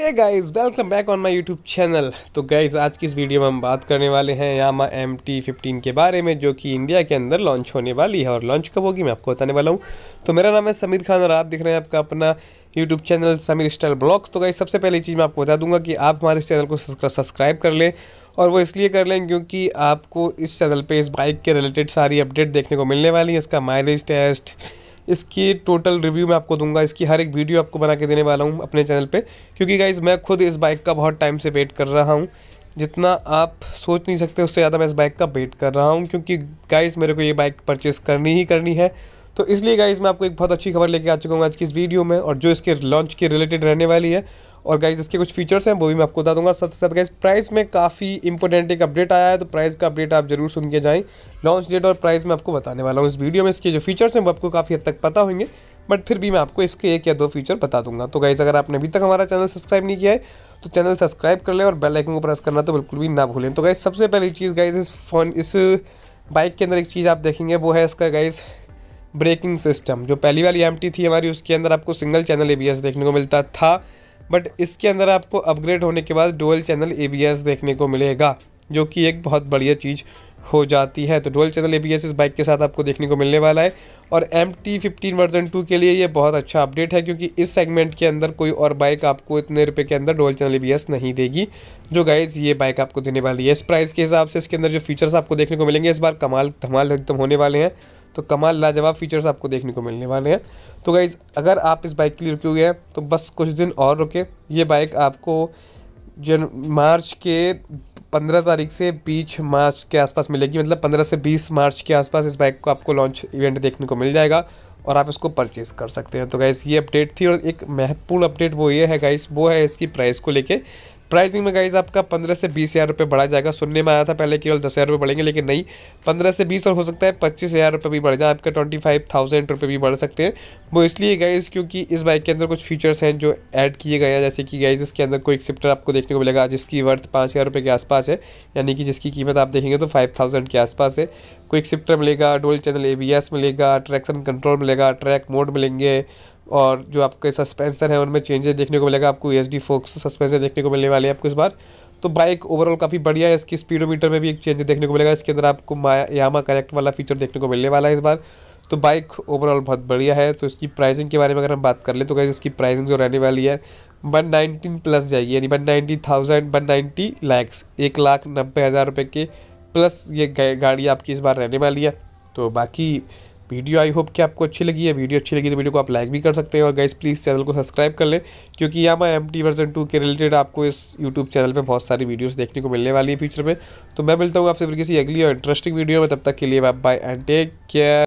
hey guys welcome back on my YouTube channel तो guys आज की इस वीडियो में हम बात करने वाले हैं यामा एम टी फिफ्टीन के बारे में जो कि इंडिया के अंदर लॉन्च होने वाली है और लॉन्च कब होगी मैं आपको बताने वाला हूँ तो मेरा नाम है समीर खान और आप देख रहे हैं आपका अपना YouTube channel Sameer style blogs तो गाइज सबसे पहली चीज़ मैं आपको बता दूंगा कि आप हमारे इस चैनल को सब्सक्राइब कर लें और वो इसलिए कर लें क्योंकि आपको इस चैनल पर इस बाइक के रिलेटेड सारी अपडेट देखने को मिलने वाली है इसका माइलेज टेस्ट इसकी टोटल रिव्यू मैं आपको दूंगा इसकी हर एक वीडियो आपको बना के देने वाला हूँ अपने चैनल पे क्योंकि गाइज़ मैं खुद इस बाइक का बहुत टाइम से वेट कर रहा हूँ जितना आप सोच नहीं सकते उससे ज़्यादा मैं इस बाइक का वेट कर रहा हूँ क्योंकि गाइज़ मेरे को ये बाइक परचेज़ करनी ही करनी है तो इसलिए गाइज मैं आपको एक बहुत अच्छी खबर लेके आ चुका हूँ आज की इस वीडियो में और जो इसके लॉन्च के रिलेटेड रहने वाली है और गाइज इसके कुछ फीचर्स हैं वो भी मैं आपको बता दूंगा साथ साथ गाइज प्राइस में काफ़ी इंपॉर्टेंट एक अपडेट आया है तो प्राइस का अपडेट आप जरूर सुन के जाएँ लॉन्च डेट और प्राइस मैं आपको बताने वाला हूँ इस वीडियो में इसके जो फीचर्स हैं वो आपको काफ़ी हद तक पता होंगे बट फिर भी मैं आपको इसके एक या दो फीचर बता दूंगा तो गाइज़ अगर आपने अभी तक हमारा चैनल सब्सक्राइब नहीं किया है तो चैनल सब्सक्राइब कर लें और बेल आइकन को प्रेस करना तो बिल्कुल भी ना भूलें तो गाइज़ सबसे पहली चीज़ गाइज़ इस फोन इस बाइक के अंदर एक चीज़ आप देखेंगे वो है इसका गाइज़ ब्रेकिंग सिस्टम जो पहली वाली एम थी हमारी उसके अंदर आपको सिंगल चैनल ए देखने को मिलता था बट इसके अंदर आपको अपग्रेड होने के बाद डोल चैनल ए देखने को मिलेगा जो कि एक बहुत बढ़िया चीज़ हो जाती है तो डोल चैनल ए इस बाइक के साथ आपको देखने को मिलने वाला है और M T fifteen version two के लिए ये बहुत अच्छा अपडेट है क्योंकि इस सेगमेंट के अंदर कोई और बाइक आपको इतने रुपए के अंदर डोल चैनल ए नहीं देगी जो गाइज ये बाइक आपको देने वाली है इस प्राइस के हिसाब से इसके अंदर जो फीचर्स आपको देखने को मिलेंगे इस बार कमाल धमाल एकदम होने वाले हैं तो कमाल लाजवाब फीचर्स आपको देखने को मिलने वाले हैं तो गाइज़ अगर आप इस बाइक के लिए रुके हुए हैं तो बस कुछ दिन और रुके ये बाइक आपको जन मार्च के पंद्रह तारीख से बीच मार्च के आसपास मिलेगी मतलब पंद्रह से बीस मार्च के आसपास इस बाइक को आपको लॉन्च इवेंट देखने को मिल जाएगा और आप इसको परचेज़ कर सकते हैं तो गाइज़ ये अपडेट थी और एक महत्वपूर्ण अपडेट वो ये है गाइस वो है इसकी प्राइस को लेके प्राइसिंग में गाइज आपका पंद्रह से बीस हज़ार रुपये बढ़ा जाएगा सुनने में आया था पहले केवल दस हज़ार रुपये बढ़ेंगे लेकिन नहीं पंद्रह से बीस और हो सकता है पच्चीस हज़ार रुपये भी बढ़ जाए आपका ट्वेंटी फाइव थाउजेंड रुपये भी बढ़ सकते हैं वो इसलिए गाइज क्योंकि इस बाइक के अंदर कुछ फीचर्स हैं जो ऐड किए गए हैं जैसे कि गाइज इसके अंदर कोई सिप्टर आपको देखने को मिलेगा जिसकी वर्थ पाँच हज़ार रुपये के आसपास है यानी कि जिसकी कीमत आप देखेंगे तो फाइव थाउजेंड के आसपास है कोई सिप्टर मिलेगा डोल चैनल ए मिलेगा ट्रैक्शन कंट्रोल मिलेगा ट्रैक मोड मिलेंगे और जो आपके सस्पेंसन है उनमें चेंजेस देखने को मिलेगा आपको एस डी फोक्स सस्पेंसन देखने को मिलने वाले हैं आपको इस बार तो बाइक ओवरऑल काफ़ी बढ़िया है इसकी स्पीडोमीटर में भी एक चेंज देखने को मिलेगा इसके अंदर आपको यामा कनेक्ट वाला फीचर देखने को मिलने वाला है इस बार तो बाइक ओवरऑल बहुत बढ़िया है तो इसकी प्राइसिंग के बारे में अगर हम बात कर लें तो कैसे इसकी प्राइसिंग जो रहने वाली है वन नाइनटीन प्लस जाएगी यानी one ninety thousand one ninety lakhs एक लाख नब्बे हज़ार रुपये के प्लस ये गाड़ी आपकी इस बार रहने वाली है तो बाकी वीडियो आई होप कि आपको अच्छी लगी है वीडियो अच्छी लगी तो वीडियो को आप लाइक भी कर सकते हैं और गाइस प्लीज़ चैनल को सब्सक्राइब कर लें क्योंकि मैं एम टी वर्जन टू के रिलेटेड आपको इस यूट्यूब चैनल पे बहुत सारी वीडियोस देखने को मिलने वाली है फ्यूचर में तो मैं मिलता हूँ आपसे फिर किसी अगली और इंटरेस्टिंग वीडियो में तब तक के लिए bye bye and take care